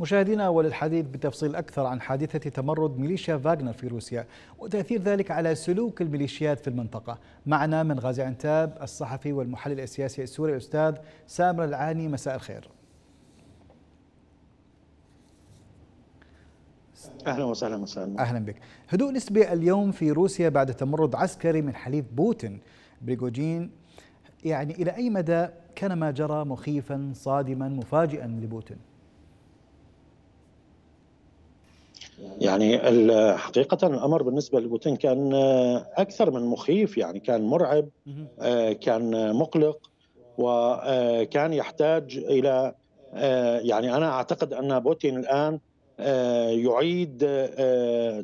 مشاهدينا وللحديث بتفصيل أكثر عن حادثة تمرد ميليشيا فاغنر في روسيا وتأثير ذلك على سلوك الميليشيات في المنطقة معنا من غازي عنتاب الصحفي والمحلل السياسي السوري الأستاذ سامر العاني مساء الخير اهلا وسهلا مساء اهلا بك. هدوء نسبي اليوم في روسيا بعد تمرد عسكري من حليف بوتين بريغوجين يعني الى اي مدى كان ما جرى مخيفا صادما مفاجئا لبوتين؟ يعني حقيقة الأمر بالنسبة لبوتين كان آه، أكثر من مخيف يعني كان مرعب آه، كان مقلق وكان آه، يحتاج إلى يعني أنا أعتقد أن بوتين الآن يعيد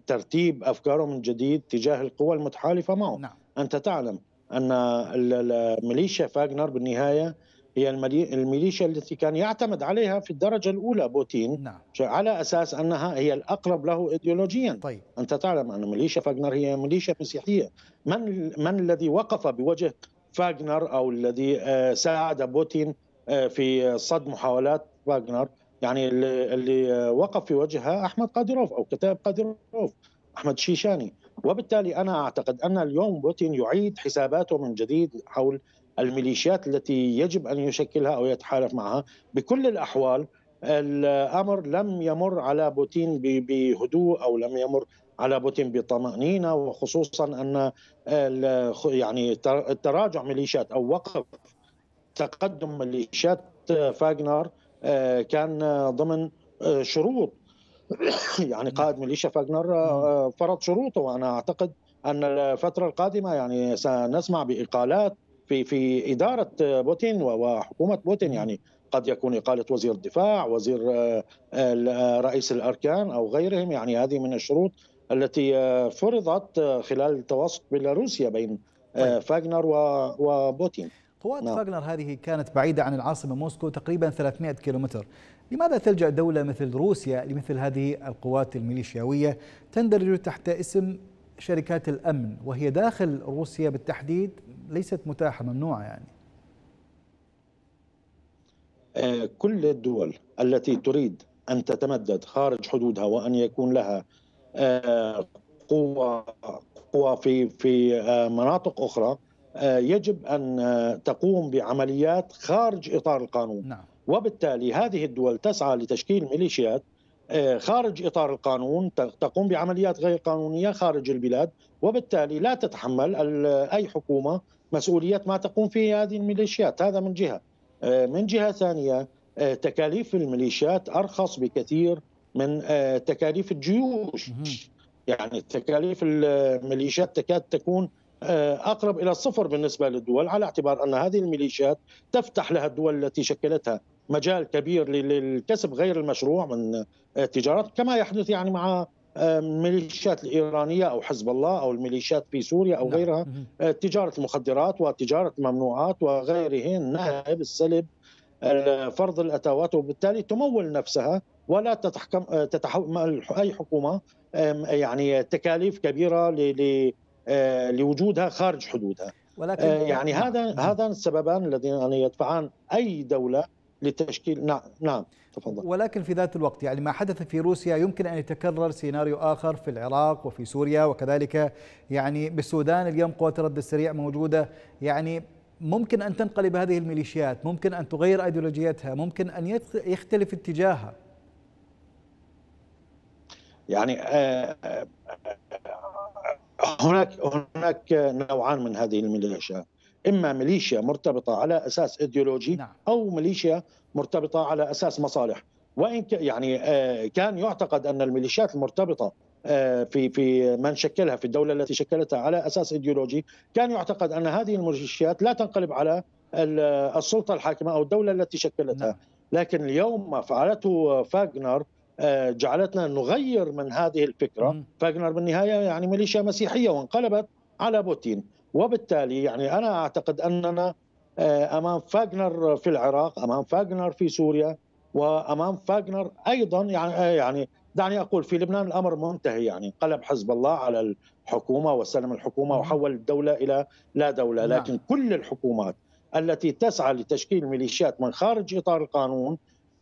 ترتيب أفكاره من جديد تجاه القوى المتحالفة معه نعم. أنت تعلم أن الميليشيا فاغنر بالنهاية هي الميليشيا التي كان يعتمد عليها في الدرجة الأولى بوتين نعم. على أساس أنها هي الأقرب له إيديولوجيا طيب. أنت تعلم أن ميليشيا فاغنر هي ميليشيا مسيحية من, من الذي وقف بوجه فاغنر أو الذي آه، ساعد بوتين آه، في صد محاولات فاغنر يعني اللي وقف في وجهها أحمد قادروف أو كتاب قادروف أحمد شيشاني وبالتالي أنا أعتقد أن اليوم بوتين يعيد حساباته من جديد حول الميليشيات التي يجب ان يشكلها او يتحالف معها بكل الاحوال الامر لم يمر على بوتين بهدوء او لم يمر على بوتين بطمانينه وخصوصا ان يعني تراجع ميليشيات او وقف تقدم ميليشيات فاغنر آه، كان ضمن آه، شروط يعني نعم. قائد ميليشيا فاغنر آه، نعم. فرض شروطه وانا اعتقد ان الفتره القادمه يعني سنسمع باقالات في في اداره بوتين وحكومه بوتين يعني قد يكون اقاله وزير الدفاع، وزير آه، آه، رئيس الاركان او غيرهم يعني هذه من الشروط التي آه، فرضت خلال التوسط بيلاروسيا بين طيب. فاغنر وبوتين قوات نعم. فاغنر هذه كانت بعيدة عن العاصمة موسكو تقريبا 300 كيلومتر لماذا تلجأ دولة مثل روسيا لمثل هذه القوات الميليشياوية تندرج تحت اسم شركات الأمن وهي داخل روسيا بالتحديد ليست متاحه ممنوعه يعني آه، كل الدول التي تريد ان تتمدد خارج حدودها وان يكون لها آه، قوه قوه في في آه، مناطق اخرى يجب ان تقوم بعمليات خارج اطار القانون نعم. وبالتالي هذه الدول تسعى لتشكيل ميليشيات آه، خارج اطار القانون تقوم بعمليات غير قانونيه خارج البلاد وبالتالي لا تتحمل اي حكومه مسؤوليه ما تقوم فيه هذه الميليشيات هذا من جهه آه، من جهه ثانيه آه، تكاليف الميليشيات ارخص بكثير من تكاليف الجيوش يعني تكاليف الميليشيات تكاد تكون آه، أقرب إلى الصفر بالنسبة للدول على اعتبار أن هذه الميليشيات تفتح لها الدول التي شكلتها مجال كبير للكسب غير المشروع من آه، التجارة كما يحدث يعني مع الميليشيات آه، الإيرانية أو حزب الله أو الميليشيات في سوريا أو نعم. غيرها تجارة المخدرات وتجارة الممنوعات وغيرهن نهب السلب فرض الأتاوات وبالتالي تمول نفسها ولا تتحكم تتحمل أي حكومة يعني تكاليف كبيرة آه، لوجودها خارج حدودها ولكن آه، يعني نعم. هذا هذان السببان اللذان يدفعان اي دوله لتشكيل نعم نعم تفضل ولكن في ذات الوقت يعني ما حدث في روسيا يمكن ان يتكرر سيناريو اخر في العراق وفي سوريا وكذلك يعني بالسودان اليوم قوات الرد السريع موجوده يعني ممكن ان تنقلب هذه الميليشيات، ممكن ان تغير ايديولوجيتها، ممكن ان يختلف اتجاهها. يعني آه، هناك هناك نوعان من هذه الميليشيا اما ميليشيا مرتبطه على اساس ايديولوجي نعم. او ميليشيا مرتبطه على اساس مصالح وان يعني آه، كان يعتقد ان الميليشيات المرتبطه آه، في في من شكلها في الدوله التي شكلتها على اساس ايديولوجي كان يعتقد ان هذه الميليشيات لا تنقلب على السلطه الحاكمه او الدوله التي شكلتها نعم. لكن اليوم ما فعلته فاغنر آه، جعلتنا نغير من هذه الفكره فاغنر بالنهايه يعني ميليشيا مسيحيه وانقلبت على بوتين وبالتالي يعني انا اعتقد اننا آه، امام فاغنر في العراق امام فاغنر في سوريا وامام فاغنر ايضا يعني آه، يعني دعني اقول في لبنان الامر منتهي يعني انقلب حزب الله على الحكومه وسلم الحكومه وحول الدوله الى لا دوله نعم. لكن كل الحكومات التي تسعى لتشكيل ميليشيات من خارج اطار القانون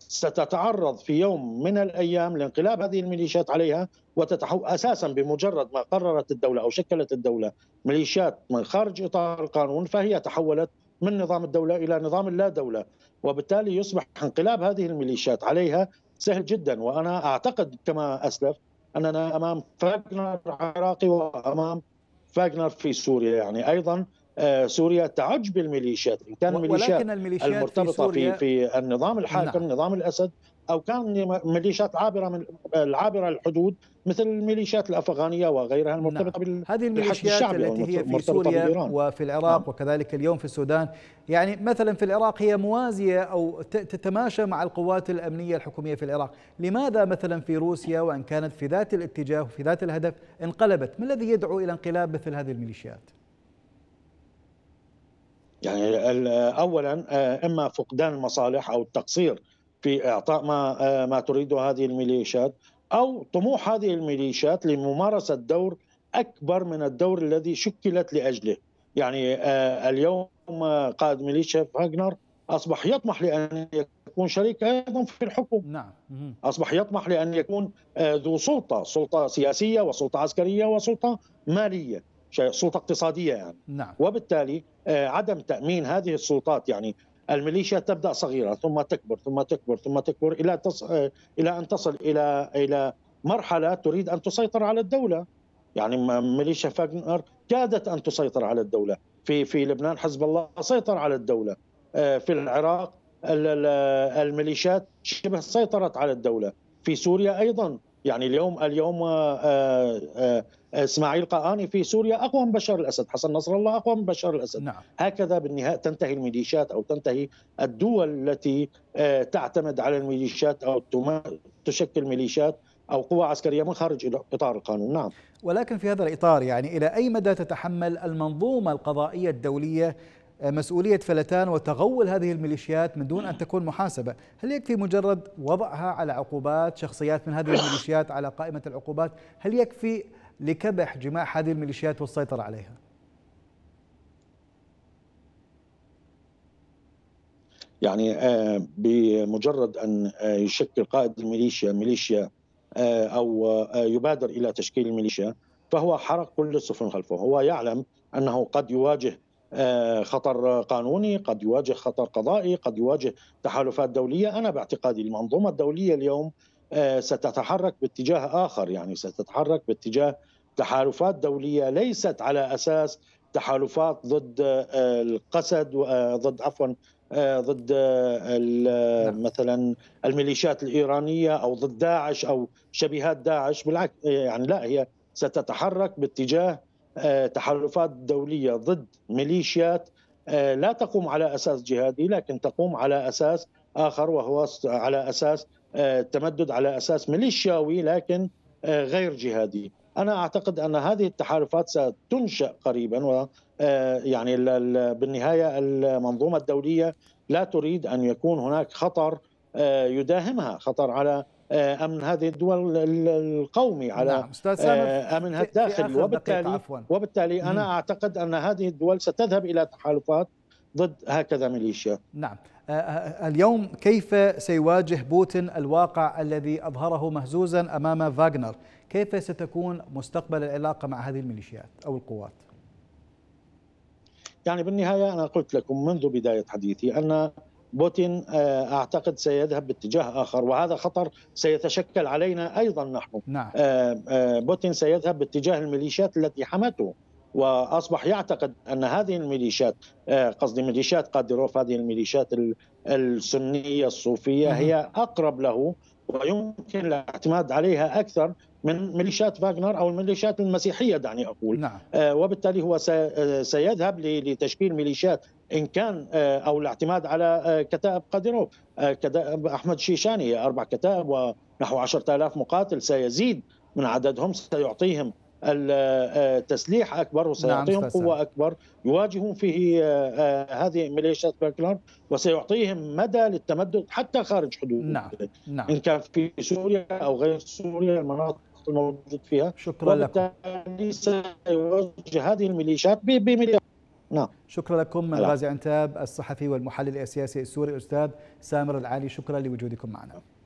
ستتعرض في يوم من الايام لانقلاب هذه الميليشيات عليها وتتحول اساسا بمجرد ما قررت الدوله او شكلت الدوله ميليشيات من خارج اطار القانون فهي تحولت من نظام الدوله الى نظام اللا دوله وبالتالي يصبح انقلاب هذه الميليشيات عليها سهل جدا وانا اعتقد كما اسلف اننا امام فاغنر عراقي وامام فاغنر في سوريا يعني ايضا آه، سوريا تعج بالميليشيات ان كان الميليشيات, الميليشيات المرتبطه في, في, في النظام الحاكم نعم. نظام الاسد او كان ميليشيات عابره من العابره الحدود مثل الميليشيات الافغانيه وغيرها المرتبطه نعم. هذه الميليشيات يعني التي هي في سوريا بالإيران. وفي العراق نعم. وكذلك اليوم في السودان يعني مثلا في العراق هي موازيه او تتماشى مع القوات الامنيه الحكوميه في العراق، لماذا مثلا في روسيا وان كانت في ذات الاتجاه وفي ذات الهدف انقلبت؟ ما الذي يدعو الى انقلاب مثل هذه الميليشيات؟ يعني اولا آه، اما فقدان المصالح او التقصير في اعطاء ما آه، ما تريده هذه الميليشيات او طموح هذه الميليشيات لممارسه دور اكبر من الدور الذي شكلت لاجله يعني آه، اليوم قائد ميليشيا فاغنر اصبح يطمح لان يكون شريك ايضا في الحكم نعم اصبح يطمح لان يكون ذو سلطه سلطه سياسيه وسلطه عسكريه وسلطه ماليه سلطه اقتصاديه يعني نعم. وبالتالي آه، عدم تامين هذه السلطات يعني الميليشيا تبدا صغيره ثم تكبر ثم تكبر ثم تكبر الى تص... آه، الى ان تصل الى الى مرحله تريد ان تسيطر على الدوله يعني ميليشيا فاغنر كادت ان تسيطر على الدوله في في لبنان حزب الله سيطر على الدوله آه، في العراق الميليشيات شبه سيطرت على الدوله في سوريا ايضا يعني اليوم اليوم اسماعيل قاني في سوريا اقوى من بشار الاسد، حسن نصر الله اقوى من بشار الاسد، نعم. هكذا بالنهايه تنتهي الميليشيات او تنتهي الدول التي آه، تعتمد على الميليشيات او تشكل ميليشيات او قوى عسكريه من خارج اطار القانون، نعم. ولكن في هذا الاطار يعني الى اي مدى تتحمل المنظومه القضائيه الدوليه آه، مسؤولية فلتان وتغول هذه الميليشيات من دون أن تكون محاسبة هل يكفي مجرد وضعها على عقوبات شخصيات من هذه الميليشيات على قائمة العقوبات هل يكفي لكبح جماح هذه الميليشيات والسيطرة عليها يعني آه، بمجرد أن آه، يشكل قائد الميليشيا ميليشيا آه، أو يبادر إلى تشكيل الميليشيا فهو حرق كل السفن خلفه هو يعلم أنه قد يواجه خطر قانوني قد يواجه خطر قضائي قد يواجه تحالفات دولية أنا باعتقادي المنظومة الدولية اليوم آه، ستتحرك باتجاه آخر يعني ستتحرك باتجاه تحالفات دولية ليست على أساس تحالفات ضد آه، القسد آه، ضد عفوا ضد نعم. مثلا الميليشيات الايرانيه او ضد داعش او شبيهات داعش بالعكس يعني لا هي ستتحرك باتجاه تحالفات دوليه ضد ميليشيات لا تقوم على اساس جهادي لكن تقوم على اساس اخر وهو على اساس آه، تمدد على اساس ميليشياوي لكن آه، غير جهادي انا اعتقد ان هذه التحالفات ستنشا قريبا و آه، يعني بالنهايه المنظومه الدوليه لا تريد ان يكون هناك خطر يداهمها خطر على امن هذه الدول القومي على نعم، امنها الداخلي وبالتالي وبالتالي انا اعتقد ان هذه الدول ستذهب الى تحالفات ضد هكذا ميليشيا نعم أه، أه، أه، اليوم كيف سيواجه بوتين الواقع الذي أظهره مهزوزا أمام فاغنر كيف ستكون مستقبل العلاقة مع هذه الميليشيات أو القوات يعني بالنهاية أنا قلت لكم منذ بداية حديثي أن بوتين اعتقد سيذهب باتجاه اخر وهذا خطر سيتشكل علينا ايضا نحن نعم. بوتين سيذهب باتجاه الميليشيات التي حمته واصبح يعتقد ان هذه الميليشيات آه، قصدي ميليشيات قادروف هذه الميليشيات السنيه الصوفيه هي اقرب له ويمكن الاعتماد عليها اكثر من ميليشيات فاغنر او الميليشيات المسيحيه دعني اقول نعم. آه، وبالتالي هو آه، سيذهب لتشكيل ميليشيات ان كان او الاعتماد على كتائب قادروف كتائب احمد شيشاني اربع كتائب ونحو 10000 مقاتل سيزيد من عددهم سيعطيهم التسليح آه، اكبر نعم، وسيعطيهم نعم قوه اكبر يواجهون فيه آه، آه، هذه ميليشيات باكلان وسيعطيهم مدى للتمدد حتى خارج حدود نعم. نعم. ان كان في سوريا او غير سوريا المناطق الموجود فيها شكرا لكم سيوجه هذه الميليشيات بمليار نعم شكرا لكم من غازي عنتاب الصحفي والمحلل السياسي السوري استاذ سامر العالي شكرا لوجودكم معنا